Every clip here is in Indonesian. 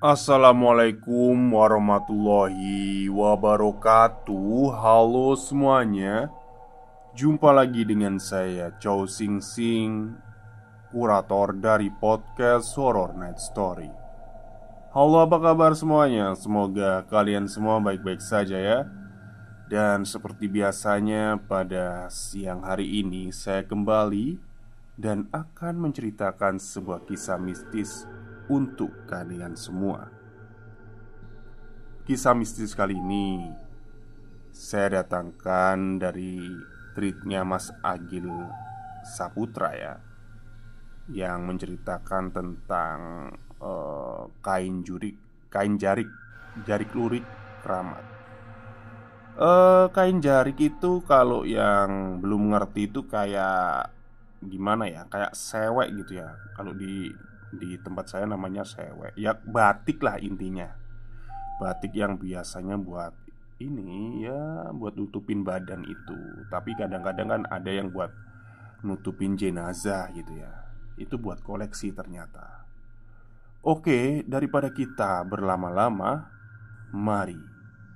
Assalamualaikum warahmatullahi wabarakatuh Halo semuanya Jumpa lagi dengan saya Chow Sing Sing Kurator dari podcast Horror Night Story Halo apa kabar semuanya Semoga kalian semua baik-baik saja ya dan seperti biasanya pada siang hari ini saya kembali dan akan menceritakan sebuah kisah mistis untuk kalian semua. Kisah mistis kali ini saya datangkan dari tweetnya Mas Agil Saputra ya yang menceritakan tentang uh, kain jurik, kain jarik, jarik lurik keramat. Uh, kain jarik itu kalau yang belum ngerti itu kayak gimana ya kayak sewek gitu ya kalau di di tempat saya namanya sewe ya batik lah intinya batik yang biasanya buat ini ya buat nutupin badan itu tapi kadang-kadang kan ada yang buat nutupin jenazah gitu ya itu buat koleksi ternyata oke daripada kita berlama-lama mari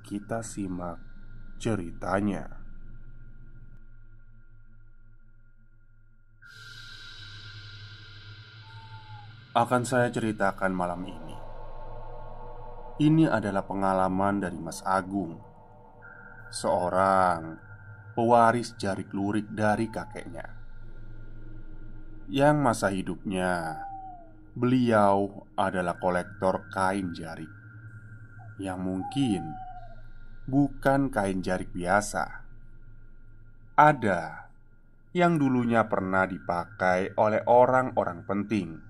kita simak ceritanya akan saya ceritakan malam ini. Ini adalah pengalaman dari Mas Agung, seorang pewaris jarik lurik dari kakeknya. Yang masa hidupnya, beliau adalah kolektor kain jarik yang mungkin bukan kain jarik biasa. Ada yang dulunya pernah dipakai oleh orang-orang penting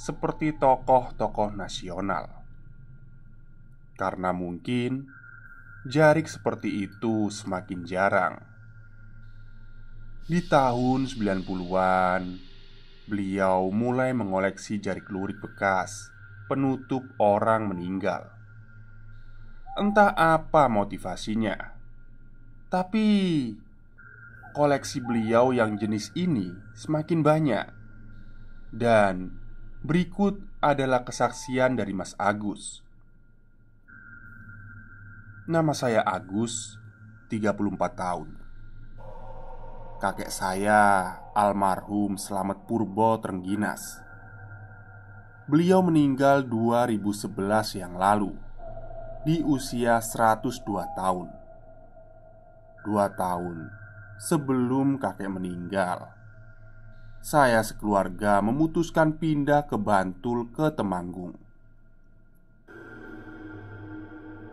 seperti tokoh-tokoh nasional. Karena mungkin jarik seperti itu semakin jarang. Di tahun 90-an, beliau mulai mengoleksi jarik lurik bekas penutup orang meninggal. Entah apa motivasinya, tapi koleksi beliau yang jenis ini semakin banyak dan Berikut adalah kesaksian dari Mas Agus. Nama saya Agus, 34 tahun. Kakek saya almarhum Selamat Purbo Trengginas. Beliau meninggal 2011 yang lalu di usia 102 tahun. Dua tahun sebelum kakek meninggal saya sekeluarga memutuskan pindah ke Bantul ke Temanggung.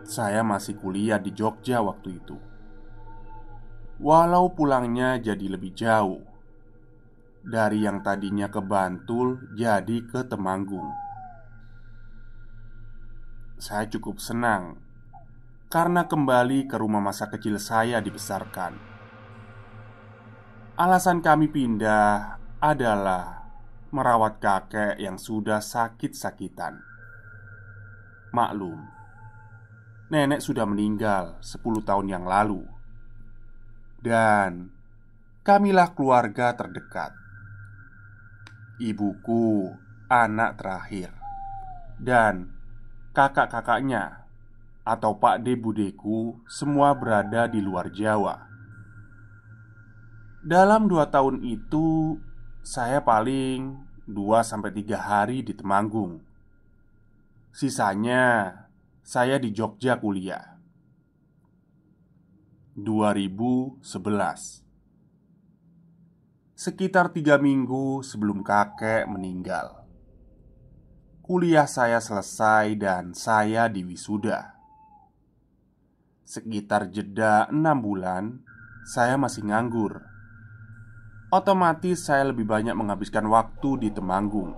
Saya masih kuliah di Jogja waktu itu. Walau pulangnya jadi lebih jauh dari yang tadinya ke Bantul jadi ke Temanggung. Saya cukup senang karena kembali ke rumah masa kecil saya dibesarkan. Alasan kami pindah adalah merawat kakek yang sudah sakit-sakitan. Maklum, nenek sudah meninggal 10 tahun yang lalu. Dan kamilah keluarga terdekat. Ibuku anak terakhir dan kakak-kakaknya atau Pak De Budeku semua berada di luar Jawa. Dalam dua tahun itu, saya paling 2-3 hari di Temanggung Sisanya saya di Jogja kuliah 2011 Sekitar tiga minggu sebelum kakek meninggal Kuliah saya selesai dan saya diwisuda Sekitar jeda enam bulan Saya masih nganggur otomatis saya lebih banyak menghabiskan waktu di Temanggung.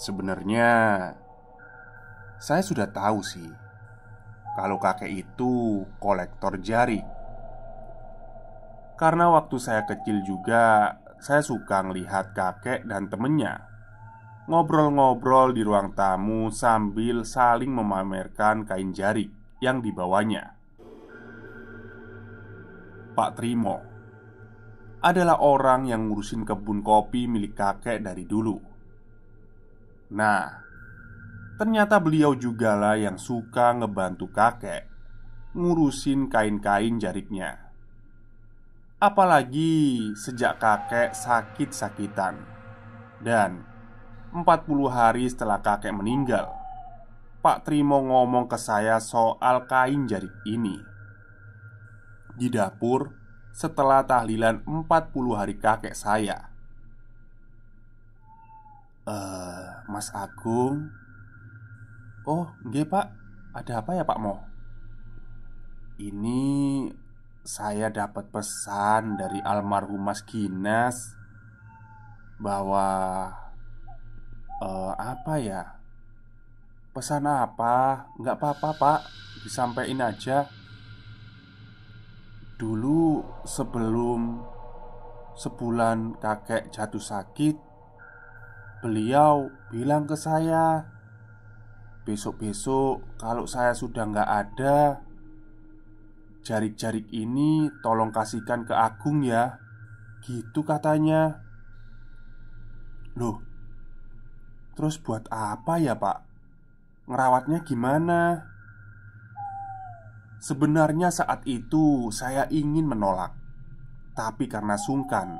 Sebenarnya, saya sudah tahu sih kalau kakek itu kolektor jari. Karena waktu saya kecil juga, saya suka melihat kakek dan temennya ngobrol-ngobrol di ruang tamu sambil saling memamerkan kain jari yang dibawanya. Pak Trimo adalah orang yang ngurusin kebun kopi milik kakek dari dulu. Nah, ternyata beliau juga lah yang suka ngebantu kakek ngurusin kain-kain jariknya. Apalagi sejak kakek sakit-sakitan dan 40 hari setelah kakek meninggal, Pak Trimo ngomong ke saya soal kain jarik ini. Di dapur, setelah tahlilan 40 hari kakek saya uh, Mas Agung Oh, nggih pak Ada apa ya pak Mo? Ini saya dapat pesan dari almarhum Mas Ginas Bahwa uh, Apa ya? Pesan apa? Nggak apa-apa pak Disampaikan aja Dulu sebelum sebulan kakek jatuh sakit Beliau bilang ke saya Besok-besok kalau saya sudah nggak ada Jarik-jarik ini tolong kasihkan ke Agung ya Gitu katanya Loh Terus buat apa ya pak? Ngerawatnya gimana? Sebenarnya saat itu saya ingin menolak, tapi karena sungkan,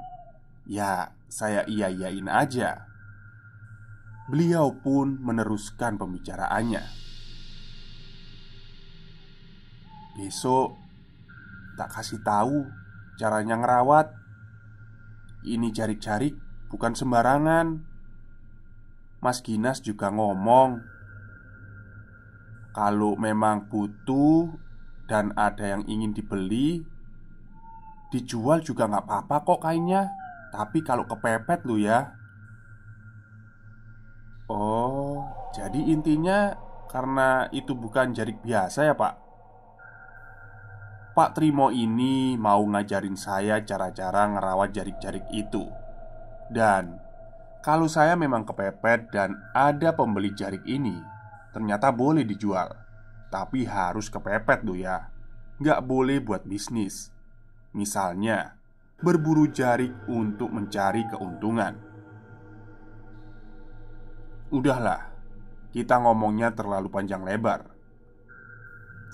ya saya iya-iyain aja. Beliau pun meneruskan pembicaraannya. Besok tak kasih tahu caranya ngerawat. Ini jarik-jarik bukan sembarangan. Mas Ginas juga ngomong kalau memang butuh dan ada yang ingin dibeli Dijual juga nggak apa-apa kok kainnya Tapi kalau kepepet lu ya Oh, jadi intinya karena itu bukan jarik biasa ya pak Pak Trimo ini mau ngajarin saya cara-cara ngerawat jarik-jarik itu Dan kalau saya memang kepepet dan ada pembeli jarik ini Ternyata boleh dijual tapi harus kepepet tuh ya Nggak boleh buat bisnis Misalnya Berburu jarik untuk mencari keuntungan Udahlah Kita ngomongnya terlalu panjang lebar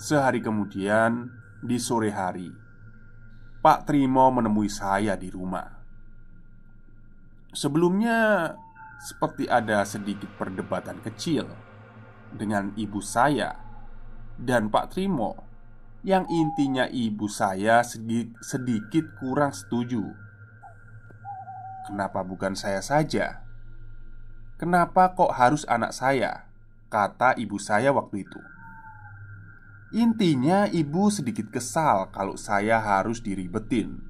Sehari kemudian Di sore hari Pak Trimo menemui saya di rumah Sebelumnya seperti ada sedikit perdebatan kecil dengan ibu saya dan Pak Trimo yang intinya ibu saya sedikit kurang setuju. Kenapa bukan saya saja? Kenapa kok harus anak saya? Kata ibu saya waktu itu. Intinya, ibu sedikit kesal kalau saya harus diribetin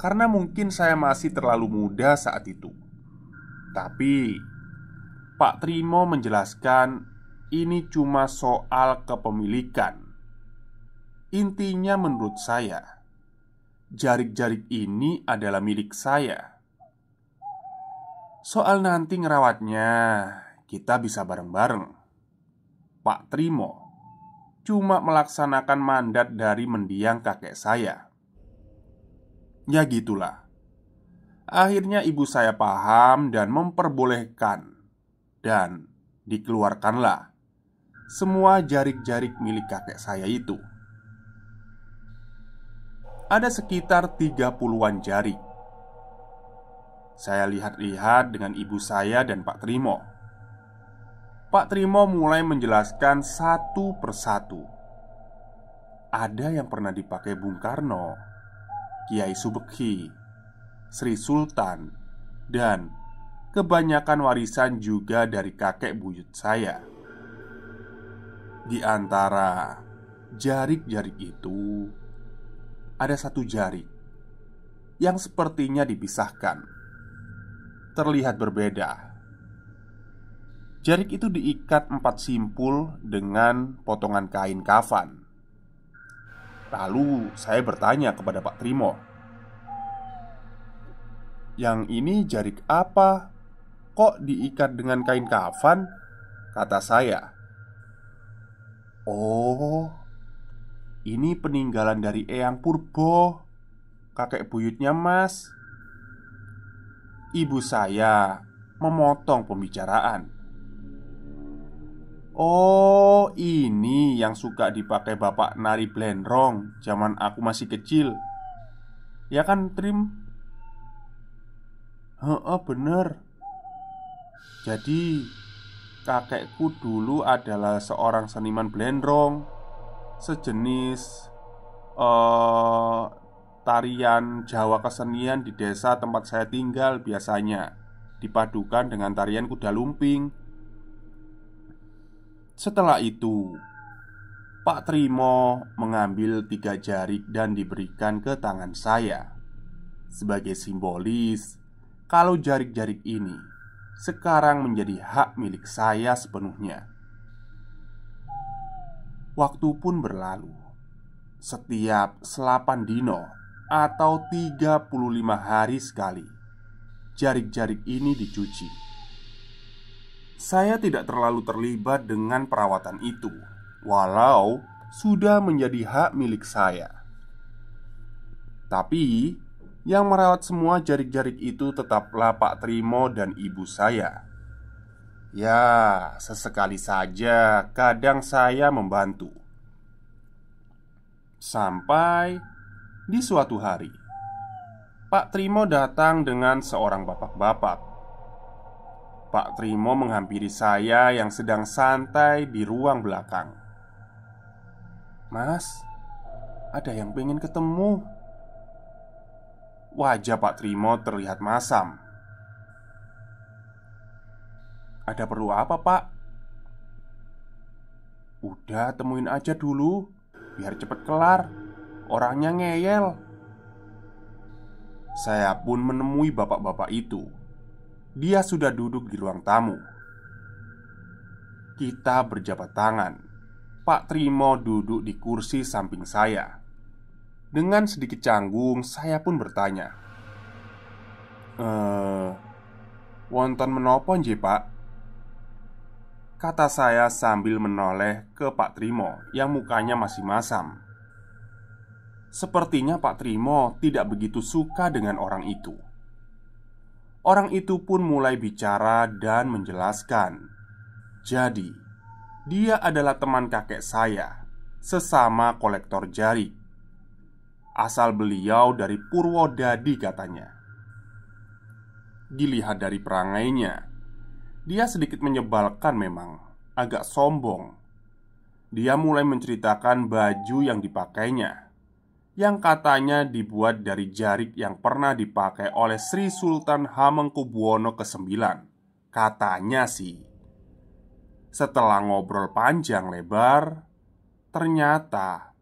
karena mungkin saya masih terlalu muda saat itu. Tapi Pak Trimo menjelaskan ini cuma soal kepemilikan. Intinya, menurut saya, jarik-jarik ini adalah milik saya. Soal nanti ngerawatnya, kita bisa bareng-bareng. Pak Trimo cuma melaksanakan mandat dari mendiang kakek saya. Ya, gitulah. Akhirnya, ibu saya paham dan memperbolehkan, dan dikeluarkanlah semua jarik-jarik milik kakek saya itu. Ada sekitar 30-an jarik. Saya lihat-lihat dengan ibu saya dan Pak Trimo. Pak Trimo mulai menjelaskan satu persatu. Ada yang pernah dipakai Bung Karno, Kiai Subeki, Sri Sultan, dan kebanyakan warisan juga dari kakek buyut saya. Di antara jarik-jarik itu ada satu jarik yang sepertinya dipisahkan, terlihat berbeda. Jarik itu diikat empat simpul dengan potongan kain kafan. Lalu saya bertanya kepada Pak Trimo, "Yang ini jarik apa? Kok diikat dengan kain kafan?" Kata saya, Oh, ini peninggalan dari Eyang Purbo, kakek buyutnya Mas. Ibu saya memotong pembicaraan. Oh, ini yang suka dipakai bapak nari blendrong zaman aku masih kecil. Ya kan, Trim? Heeh, bener. Jadi, Kakekku dulu adalah seorang seniman blendrong Sejenis uh, Tarian Jawa kesenian di desa tempat saya tinggal biasanya Dipadukan dengan tarian kuda lumping Setelah itu Pak Trimo mengambil tiga jari dan diberikan ke tangan saya Sebagai simbolis Kalau jarik-jarik ini sekarang menjadi hak milik saya sepenuhnya. Waktu pun berlalu. Setiap selapan dino atau 35 hari sekali, jarik-jarik ini dicuci. Saya tidak terlalu terlibat dengan perawatan itu, walau sudah menjadi hak milik saya. Tapi yang merawat semua jarik-jarik itu tetaplah Pak Trimo dan ibu saya Ya, sesekali saja kadang saya membantu Sampai di suatu hari Pak Trimo datang dengan seorang bapak-bapak Pak Trimo menghampiri saya yang sedang santai di ruang belakang Mas, ada yang pengen ketemu Wajah Pak Trimo terlihat masam Ada perlu apa pak? Udah temuin aja dulu Biar cepet kelar Orangnya ngeyel Saya pun menemui bapak-bapak itu Dia sudah duduk di ruang tamu Kita berjabat tangan Pak Trimo duduk di kursi samping saya dengan sedikit canggung, saya pun bertanya Eh, wonton menopon je pak? Kata saya sambil menoleh ke Pak Trimo yang mukanya masih masam Sepertinya Pak Trimo tidak begitu suka dengan orang itu Orang itu pun mulai bicara dan menjelaskan Jadi, dia adalah teman kakek saya Sesama kolektor jari Asal beliau dari Purwodadi katanya Dilihat dari perangainya Dia sedikit menyebalkan memang Agak sombong Dia mulai menceritakan baju yang dipakainya Yang katanya dibuat dari jarik yang pernah dipakai oleh Sri Sultan Hamengkubuwono ke-9 Katanya sih setelah ngobrol panjang lebar, ternyata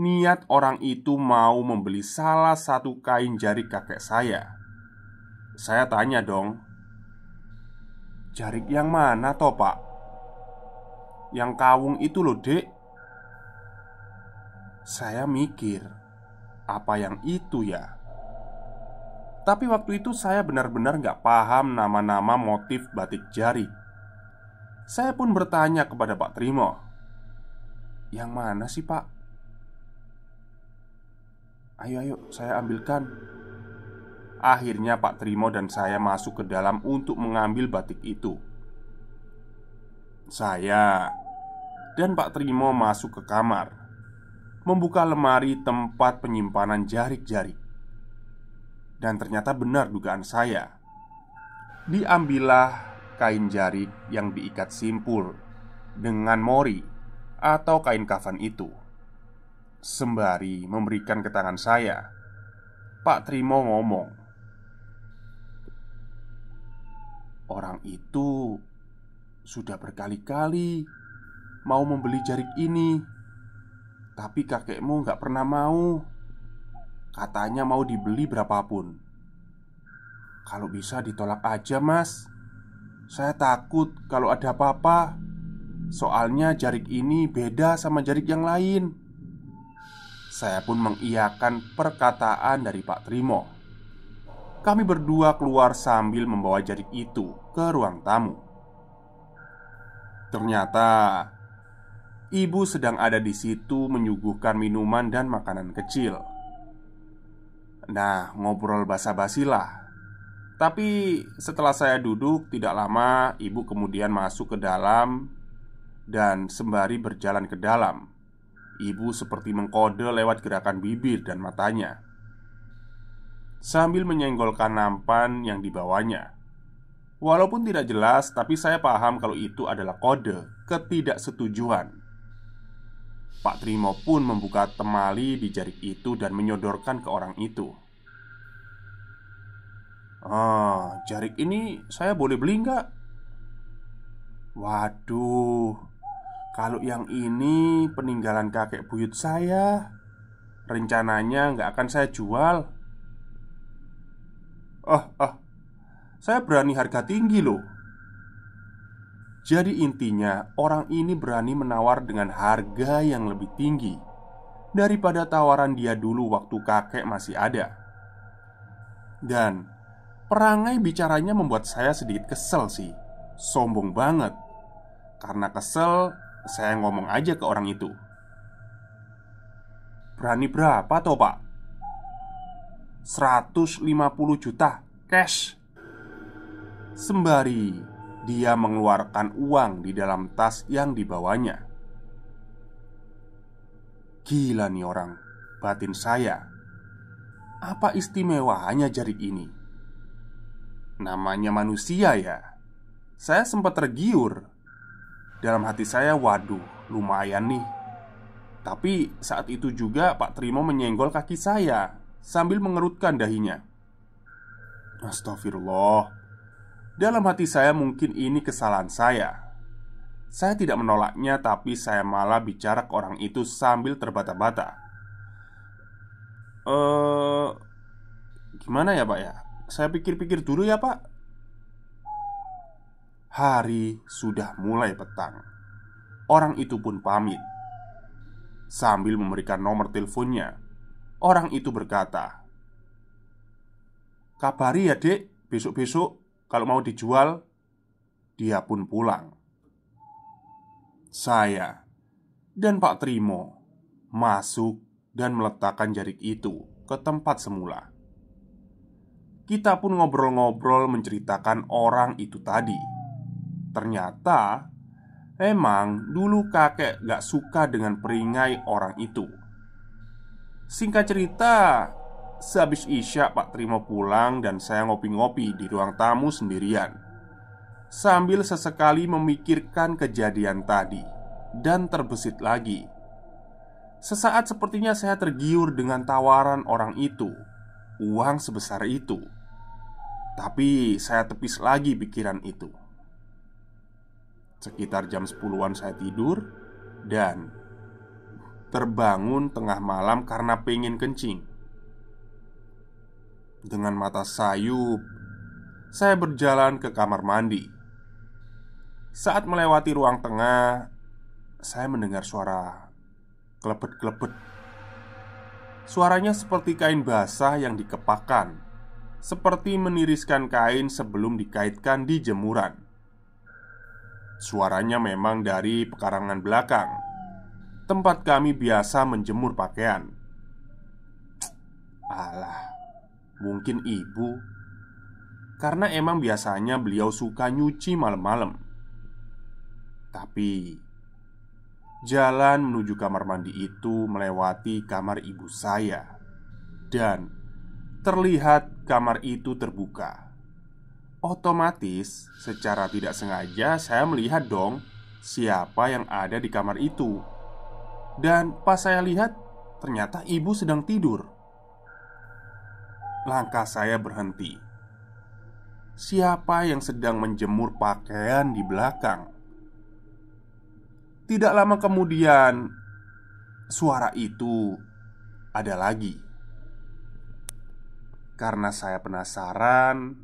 niat orang itu mau membeli salah satu kain jari kakek saya. Saya tanya dong, "Jarik yang mana toh, Pak?" "Yang kawung itu loh, Dek." Saya mikir, apa yang itu ya? Tapi waktu itu saya benar-benar nggak paham nama-nama motif batik jari. Saya pun bertanya kepada Pak Trimo, "Yang mana sih, Pak?" Ayo ayo saya ambilkan Akhirnya Pak Trimo dan saya masuk ke dalam untuk mengambil batik itu Saya dan Pak Trimo masuk ke kamar Membuka lemari tempat penyimpanan jarik-jarik Dan ternyata benar dugaan saya Diambillah kain jarik yang diikat simpul dengan mori atau kain kafan itu. Sembari memberikan ke tangan saya Pak Trimo ngomong Orang itu sudah berkali-kali mau membeli jarik ini Tapi kakekmu nggak pernah mau Katanya mau dibeli berapapun Kalau bisa ditolak aja mas Saya takut kalau ada apa-apa Soalnya jarik ini beda sama jarik yang lain saya pun mengiyakan perkataan dari Pak Trimo. Kami berdua keluar sambil membawa jarik itu ke ruang tamu. Ternyata ibu sedang ada di situ menyuguhkan minuman dan makanan kecil. Nah, ngobrol basa-basi Tapi setelah saya duduk tidak lama, ibu kemudian masuk ke dalam dan sembari berjalan ke dalam, Ibu seperti mengkode lewat gerakan bibir dan matanya Sambil menyenggolkan nampan yang dibawanya Walaupun tidak jelas, tapi saya paham kalau itu adalah kode ketidaksetujuan Pak Trimo pun membuka temali di jarik itu dan menyodorkan ke orang itu. "Ah, jarik ini saya boleh beli nggak?" "Waduh, kalau yang ini peninggalan kakek buyut saya Rencananya nggak akan saya jual Oh, oh Saya berani harga tinggi loh Jadi intinya orang ini berani menawar dengan harga yang lebih tinggi Daripada tawaran dia dulu waktu kakek masih ada Dan perangai bicaranya membuat saya sedikit kesel sih Sombong banget Karena kesel saya ngomong aja ke orang itu. Berani berapa toh, Pak? 150 juta cash. Sembari dia mengeluarkan uang di dalam tas yang dibawanya. Gila nih orang, batin saya. Apa istimewanya jari ini? Namanya manusia ya. Saya sempat tergiur dalam hati saya, waduh, lumayan nih. Tapi saat itu juga Pak Trimo menyenggol kaki saya sambil mengerutkan dahinya. Astagfirullah. Dalam hati saya mungkin ini kesalahan saya. Saya tidak menolaknya tapi saya malah bicara ke orang itu sambil terbata-bata. Eh gimana ya, Pak ya? Saya pikir-pikir dulu ya, Pak hari sudah mulai petang. Orang itu pun pamit. Sambil memberikan nomor teleponnya, orang itu berkata, "Kabari ya, Dek, besok-besok kalau mau dijual." Dia pun pulang. Saya dan Pak Trimo masuk dan meletakkan jarik itu ke tempat semula. Kita pun ngobrol-ngobrol menceritakan orang itu tadi Ternyata Emang dulu kakek gak suka dengan peringai orang itu Singkat cerita Sehabis Isya Pak Trimo pulang dan saya ngopi-ngopi di ruang tamu sendirian Sambil sesekali memikirkan kejadian tadi Dan terbesit lagi Sesaat sepertinya saya tergiur dengan tawaran orang itu Uang sebesar itu Tapi saya tepis lagi pikiran itu Sekitar jam 10-an saya tidur Dan Terbangun tengah malam karena pengen kencing Dengan mata sayup Saya berjalan ke kamar mandi Saat melewati ruang tengah Saya mendengar suara Klepet-klepet Suaranya seperti kain basah yang dikepakan Seperti meniriskan kain sebelum dikaitkan di jemuran Suaranya memang dari pekarangan belakang Tempat kami biasa menjemur pakaian Alah Mungkin ibu Karena emang biasanya beliau suka nyuci malam-malam Tapi Jalan menuju kamar mandi itu melewati kamar ibu saya Dan Terlihat kamar itu terbuka Otomatis, secara tidak sengaja saya melihat dong siapa yang ada di kamar itu. Dan pas saya lihat, ternyata ibu sedang tidur. Langkah saya berhenti. Siapa yang sedang menjemur pakaian di belakang? Tidak lama kemudian, suara itu ada lagi. Karena saya penasaran,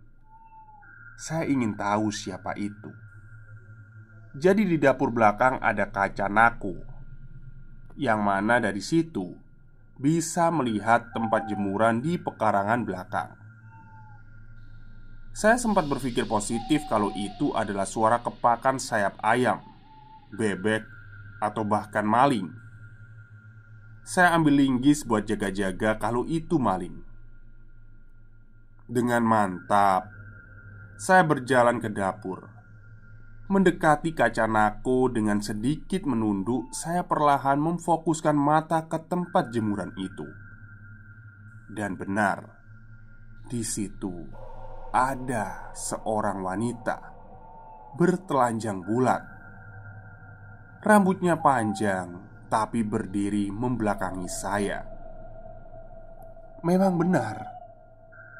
saya ingin tahu siapa itu. Jadi, di dapur belakang ada kaca naku, yang mana dari situ bisa melihat tempat jemuran di pekarangan belakang. Saya sempat berpikir positif kalau itu adalah suara kepakan sayap ayam, bebek, atau bahkan maling. Saya ambil linggis buat jaga-jaga kalau itu maling. Dengan mantap, saya berjalan ke dapur. Mendekati kaca nako dengan sedikit menunduk, saya perlahan memfokuskan mata ke tempat jemuran itu. Dan benar, di situ ada seorang wanita bertelanjang bulat. Rambutnya panjang, tapi berdiri membelakangi saya. Memang benar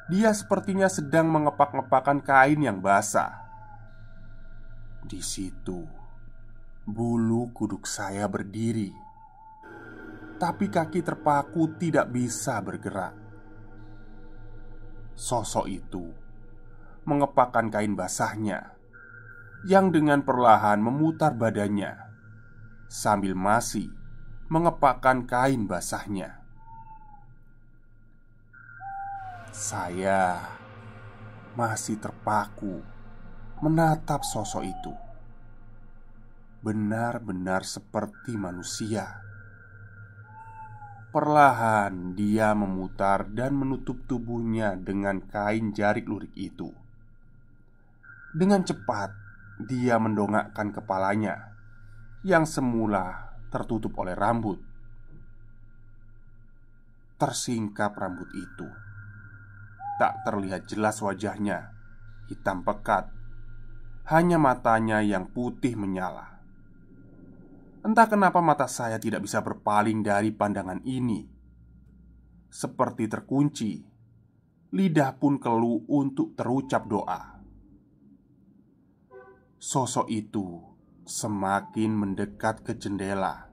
dia sepertinya sedang mengepak-ngepakan kain yang basah. Di situ, bulu kuduk saya berdiri, tapi kaki terpaku tidak bisa bergerak. Sosok itu mengepakkan kain basahnya yang dengan perlahan memutar badannya sambil masih mengepakkan kain basahnya. Saya masih terpaku menatap sosok itu. Benar-benar seperti manusia. Perlahan dia memutar dan menutup tubuhnya dengan kain jarik lurik itu. Dengan cepat, dia mendongakkan kepalanya yang semula tertutup oleh rambut. Tersingkap rambut itu Tak terlihat jelas wajahnya Hitam pekat Hanya matanya yang putih menyala Entah kenapa mata saya tidak bisa berpaling dari pandangan ini Seperti terkunci Lidah pun kelu untuk terucap doa Sosok itu semakin mendekat ke jendela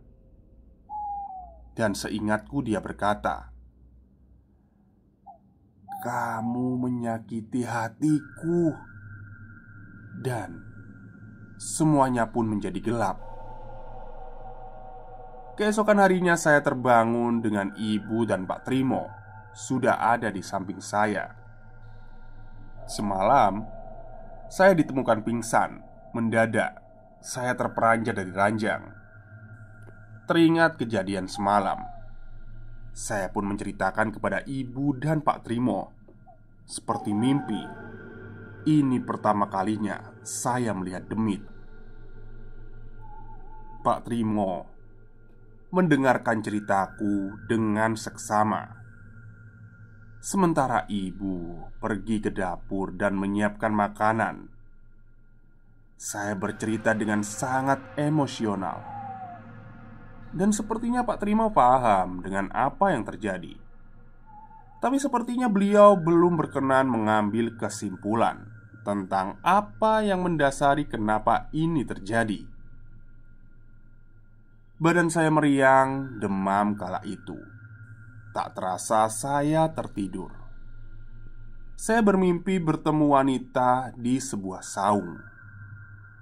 Dan seingatku dia berkata kamu menyakiti hatiku, dan semuanya pun menjadi gelap. Keesokan harinya, saya terbangun dengan ibu dan Pak Trimo sudah ada di samping saya. Semalam, saya ditemukan pingsan mendadak. Saya terperanjat dari ranjang. Teringat kejadian semalam saya pun menceritakan kepada ibu dan Pak Trimo seperti mimpi. Ini pertama kalinya saya melihat demit. Pak Trimo mendengarkan ceritaku dengan seksama. Sementara ibu pergi ke dapur dan menyiapkan makanan, saya bercerita dengan sangat emosional, dan sepertinya Pak Trimo paham dengan apa yang terjadi tapi sepertinya beliau belum berkenan mengambil kesimpulan tentang apa yang mendasari kenapa ini terjadi. Badan saya meriang, demam kala itu. Tak terasa saya tertidur. Saya bermimpi bertemu wanita di sebuah saung.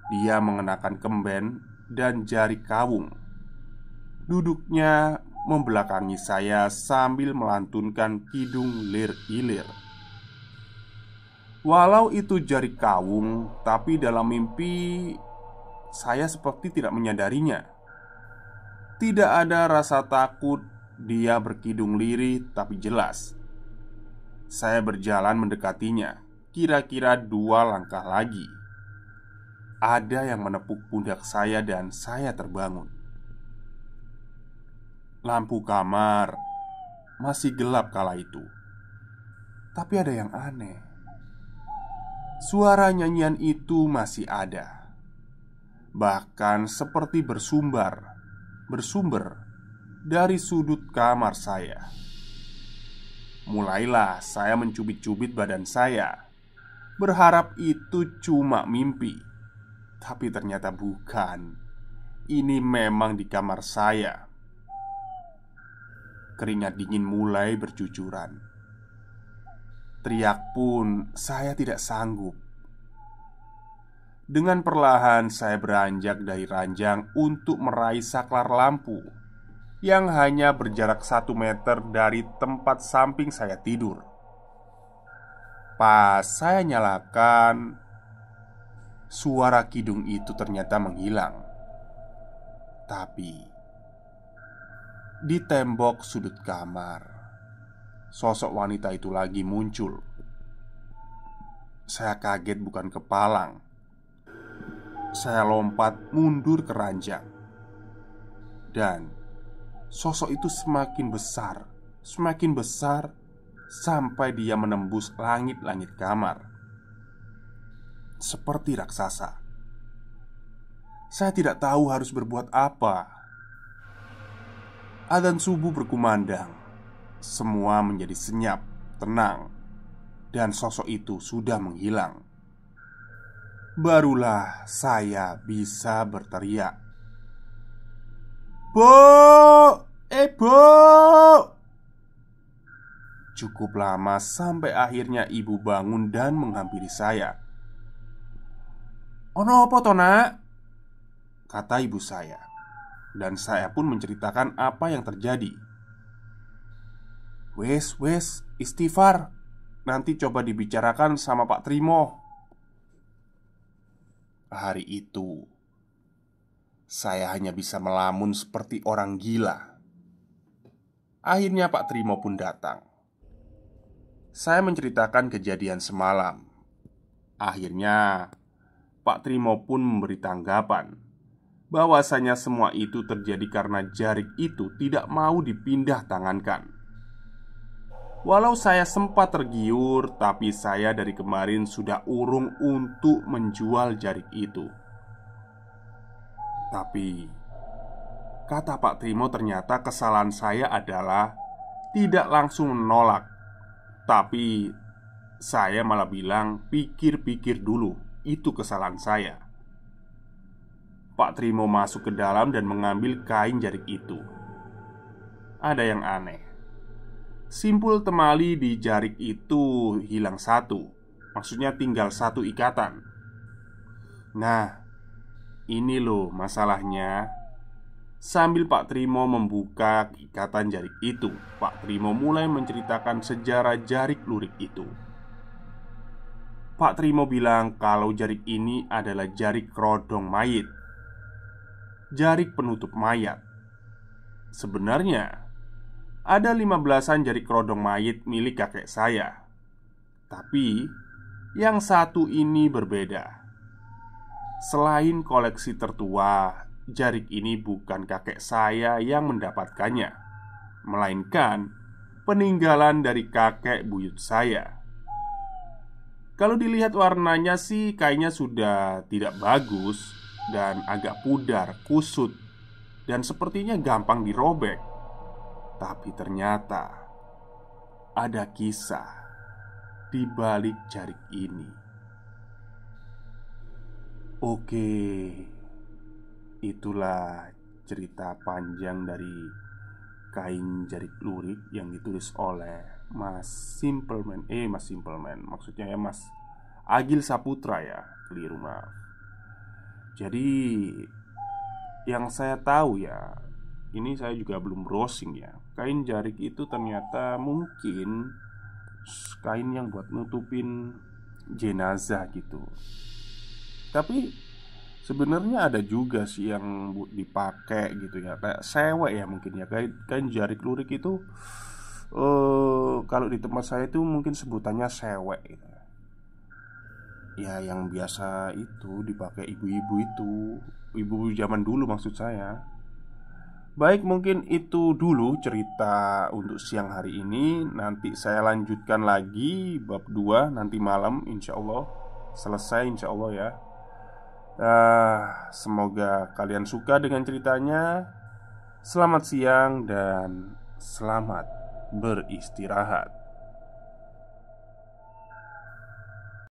Dia mengenakan kemben dan jari kawung. Duduknya membelakangi saya sambil melantunkan kidung lir-ilir. Walau itu jari kawung, tapi dalam mimpi saya seperti tidak menyadarinya. Tidak ada rasa takut, dia berkidung lirih tapi jelas. Saya berjalan mendekatinya, kira-kira dua langkah lagi. Ada yang menepuk pundak saya, dan saya terbangun. Lampu kamar masih gelap kala itu, tapi ada yang aneh. Suara nyanyian itu masih ada, bahkan seperti bersumbar, bersumber dari sudut kamar saya. Mulailah saya mencubit-cubit badan saya, berharap itu cuma mimpi, tapi ternyata bukan. Ini memang di kamar saya. Keringat dingin mulai bercucuran. Teriak pun saya tidak sanggup. Dengan perlahan saya beranjak dari ranjang untuk meraih saklar lampu yang hanya berjarak satu meter dari tempat samping saya tidur. Pas saya nyalakan, suara kidung itu ternyata menghilang. Tapi di tembok sudut kamar. Sosok wanita itu lagi muncul. Saya kaget, bukan kepalang. Saya lompat mundur ke ranjang, dan sosok itu semakin besar, semakin besar sampai dia menembus langit-langit kamar seperti raksasa. Saya tidak tahu harus berbuat apa Adan subuh berkumandang. Semua menjadi senyap, tenang, dan sosok itu sudah menghilang. Barulah saya bisa berteriak. Bo, eh bo. Cukup lama sampai akhirnya ibu bangun dan menghampiri saya. Ono apa tona? Kata ibu saya. Dan saya pun menceritakan apa yang terjadi Wes, wes, istighfar Nanti coba dibicarakan sama Pak Trimo Hari itu Saya hanya bisa melamun seperti orang gila Akhirnya Pak Trimo pun datang Saya menceritakan kejadian semalam Akhirnya Pak Trimo pun memberi tanggapan bahwasanya semua itu terjadi karena jarik itu tidak mau dipindah tangankan. Walau saya sempat tergiur, tapi saya dari kemarin sudah urung untuk menjual jarik itu. Tapi kata Pak Trimo, ternyata kesalahan saya adalah tidak langsung menolak, tapi saya malah bilang, "Pikir-pikir dulu, itu kesalahan saya." Pak Trimo masuk ke dalam dan mengambil kain jarik itu. Ada yang aneh. Simpul temali di jarik itu hilang satu, maksudnya tinggal satu ikatan. Nah, ini loh masalahnya. Sambil Pak Trimo membuka ikatan jarik itu, Pak Trimo mulai menceritakan sejarah jarik lurik itu. Pak Trimo bilang kalau jarik ini adalah jarik rodong mayit jarik penutup mayat. Sebenarnya ada lima belasan jarik kerodong mayat milik kakek saya. Tapi yang satu ini berbeda. Selain koleksi tertua, jarik ini bukan kakek saya yang mendapatkannya, melainkan peninggalan dari kakek buyut saya. Kalau dilihat warnanya sih kayaknya sudah tidak bagus dan agak pudar, kusut, dan sepertinya gampang dirobek. Tapi ternyata ada kisah di balik jarik ini. Oke, itulah cerita panjang dari kain jarik lurik yang ditulis oleh Mas Simpleman. Eh, Mas Simpleman, maksudnya ya Mas Agil Saputra ya, keliru maaf. Jadi yang saya tahu ya, ini saya juga belum browsing ya. Kain jarik itu ternyata mungkin kain yang buat nutupin jenazah gitu. Tapi sebenarnya ada juga sih yang dipakai gitu ya kayak sewa ya mungkin ya kain, kain jarik lurik itu eh kalau di tempat saya itu mungkin sebutannya sewek gitu ya yang biasa itu dipakai ibu-ibu itu ibu zaman dulu maksud saya Baik mungkin itu dulu cerita untuk siang hari ini Nanti saya lanjutkan lagi bab 2 nanti malam insya Allah Selesai insya Allah ya uh, Semoga kalian suka dengan ceritanya Selamat siang dan selamat beristirahat